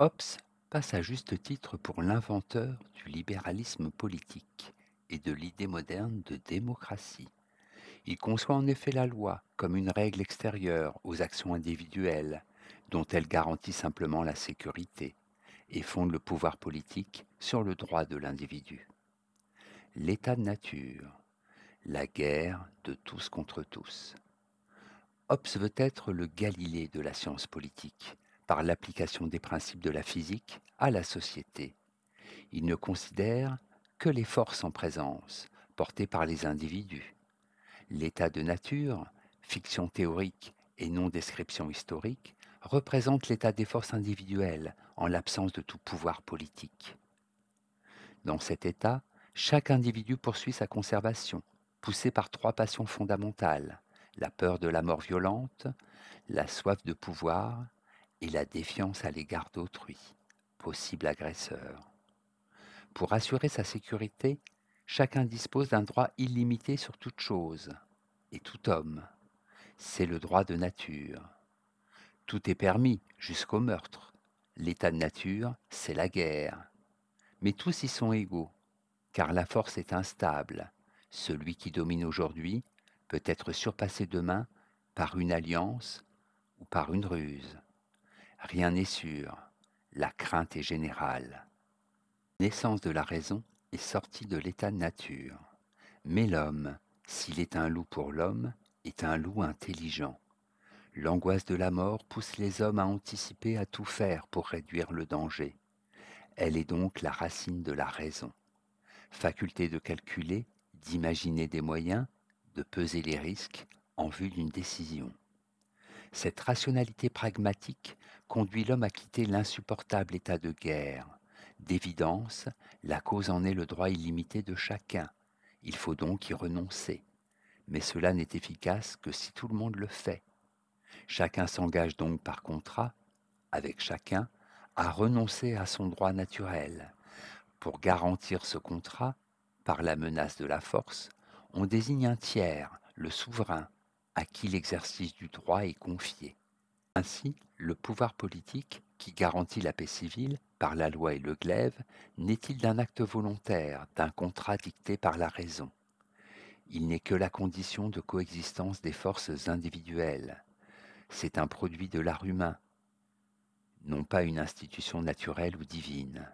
Hobbes passe à juste titre pour l'inventeur du libéralisme politique et de l'idée moderne de démocratie. Il conçoit en effet la loi comme une règle extérieure aux actions individuelles, dont elle garantit simplement la sécurité, et fonde le pouvoir politique sur le droit de l'individu. L'état de nature, la guerre de tous contre tous. Hobbes veut être le Galilée de la science politique, par l'application des principes de la physique à la société. Il ne considère que les forces en présence, portées par les individus. L'état de nature, fiction théorique et non description historique, représente l'état des forces individuelles en l'absence de tout pouvoir politique. Dans cet état, chaque individu poursuit sa conservation, poussé par trois passions fondamentales, la peur de la mort violente, la soif de pouvoir et la défiance à l'égard d'autrui, possible agresseur. Pour assurer sa sécurité, chacun dispose d'un droit illimité sur toute chose et tout homme. C'est le droit de nature. Tout est permis jusqu'au meurtre. L'état de nature, c'est la guerre. Mais tous y sont égaux, car la force est instable. Celui qui domine aujourd'hui peut être surpassé demain par une alliance ou par une ruse. Rien n'est sûr, la crainte est générale. Naissance de la raison est sortie de l'état de nature. Mais l'homme, s'il est un loup pour l'homme, est un loup intelligent. L'angoisse de la mort pousse les hommes à anticiper à tout faire pour réduire le danger. Elle est donc la racine de la raison. Faculté de calculer, d'imaginer des moyens, de peser les risques en vue d'une décision. Cette rationalité pragmatique conduit l'homme à quitter l'insupportable état de guerre. D'évidence, la cause en est le droit illimité de chacun. Il faut donc y renoncer. Mais cela n'est efficace que si tout le monde le fait. Chacun s'engage donc par contrat, avec chacun, à renoncer à son droit naturel. Pour garantir ce contrat, par la menace de la force, on désigne un tiers, le souverain, à qui l'exercice du droit est confié. Ainsi, le pouvoir politique, qui garantit la paix civile par la loi et le glaive, n'est-il d'un acte volontaire, d'un contrat dicté par la raison Il n'est que la condition de coexistence des forces individuelles. C'est un produit de l'art humain, non pas une institution naturelle ou divine.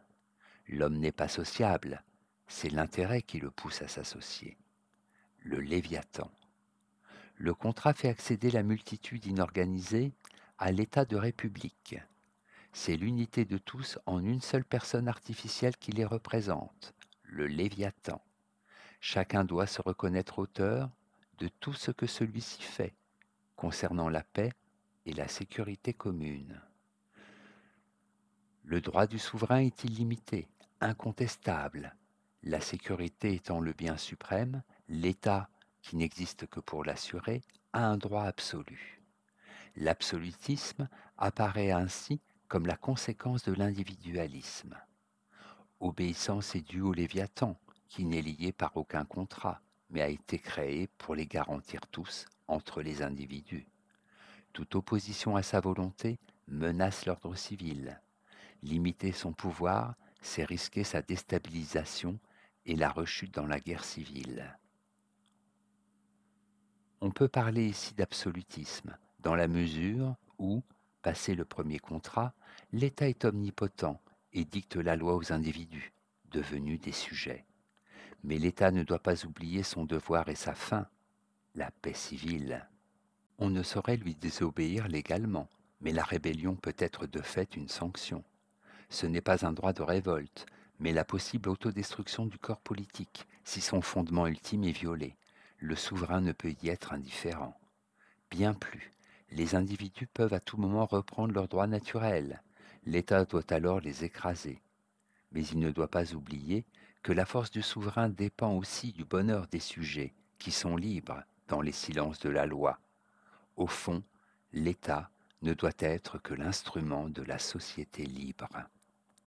L'homme n'est pas sociable, c'est l'intérêt qui le pousse à s'associer. Le Léviathan. Le contrat fait accéder la multitude inorganisée à l'état de république. C'est l'unité de tous en une seule personne artificielle qui les représente, le Léviathan. Chacun doit se reconnaître auteur de tout ce que celui-ci fait concernant la paix et la sécurité commune. Le droit du souverain est illimité, incontestable, la sécurité étant le bien suprême, l'État, qui n'existe que pour l'assurer, a un droit absolu. L'absolutisme apparaît ainsi comme la conséquence de l'individualisme. Obéissance est due au Léviathan, qui n'est lié par aucun contrat, mais a été créé pour les garantir tous entre les individus. Toute opposition à sa volonté menace l'ordre civil. Limiter son pouvoir, c'est risquer sa déstabilisation et la rechute dans la guerre civile. On peut parler ici d'absolutisme, dans la mesure où, passé le premier contrat, l'État est omnipotent et dicte la loi aux individus, devenus des sujets. Mais l'État ne doit pas oublier son devoir et sa fin, la paix civile. On ne saurait lui désobéir légalement, mais la rébellion peut être de fait une sanction. Ce n'est pas un droit de révolte, mais la possible autodestruction du corps politique, si son fondement ultime est violé. Le souverain ne peut y être indifférent. Bien plus, les individus peuvent à tout moment reprendre leurs droits naturels. L'État doit alors les écraser. Mais il ne doit pas oublier que la force du souverain dépend aussi du bonheur des sujets, qui sont libres dans les silences de la loi. Au fond, l'État ne doit être que l'instrument de la société libre.